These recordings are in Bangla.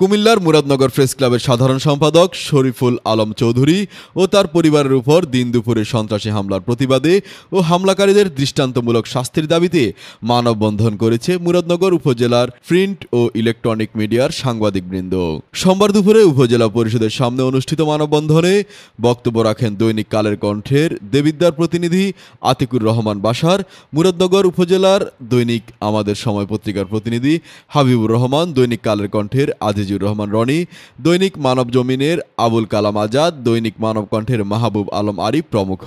কুমিল্লার মুরাদনগর প্রেস ক্লাবের সাধারণ সম্পাদক শরীফুল আলম চৌধুরী ও তার পরিবারের উপর দিন দুপুরে সন্ত্রাসী হামলার প্রতিবাদে ও হামলাকারীদের দৃষ্টান্তমূলক শাস্তির দাবিতে মানববন্ধন করেছে মুরাদনগর উপজেলার প্রিন্ট ও ইলেকট্রনিক মিডিয়ার সাংবাদিকবৃন্দ সোমবার দুপুরে উপজেলা পরিষদের সামনে অনুষ্ঠিত মানববন্ধনে বক্তব্য রাখেন দৈনিক কালের কণ্ঠের দেবিদ্যার প্রতিনিধি আতিকুর রহমান বাসার মুরাদনগর উপজেলার দৈনিক আমাদের সময় পত্রিকার প্রতিনিধি হাবিবুর রহমান দৈনিক কালের কণ্ঠের আদি আজিজুর রহমান রনি দৈনিক মানব জমিনের আবুল কালাম আজাদ দৈনিক মানব কণ্ঠের মাহবুব আলম আরিফ প্রমুখ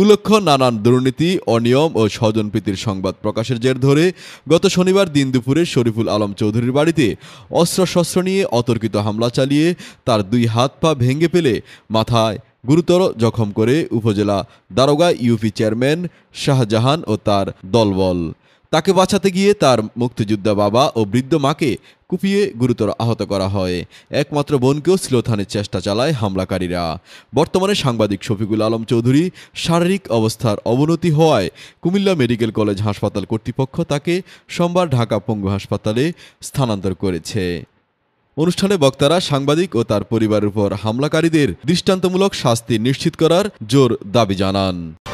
উল্লেখ্য নানান দুর্নীতি অনিয়ম ও স্বজনপ্রীতির সংবাদ প্রকাশের জের ধরে গত শনিবার দিন দুপুরে শরীফুল আলম চৌধুরীর বাড়িতে অস্ত্রশস্ত্র নিয়ে অতর্কিত হামলা চালিয়ে তার দুই হাত পা ভেঙে পেলে মাথায় গুরুতর জখম করে উপজেলা দারোগা ইউপি চেয়ারম্যান শাহজাহান ও তার দলবল তাকে বাঁচাতে গিয়ে তার মুক্তিযোদ্ধা বাবা ও বৃদ্ধ মাকে কুপিয়ে গুরুতর আহত করা হয় একমাত্র বোনকেও শ্লোথানের চেষ্টা চালায় হামলাকারীরা বর্তমানে সাংবাদিক শফিকুল আলম চৌধুরী শারীরিক অবস্থার অবনতি হওয়ায় কুমিল্লা মেডিকেল কলেজ হাসপাতাল কর্তৃপক্ষ তাকে সোমবার ঢাকা পঙ্গু হাসপাতালে স্থানান্তর করেছে অনুষ্ঠানে বক্তারা সাংবাদিক ও তার পরিবারের উপর হামলাকারীদের দৃষ্টান্তমূলক শাস্তি নিশ্চিত করার জোর দাবি জানান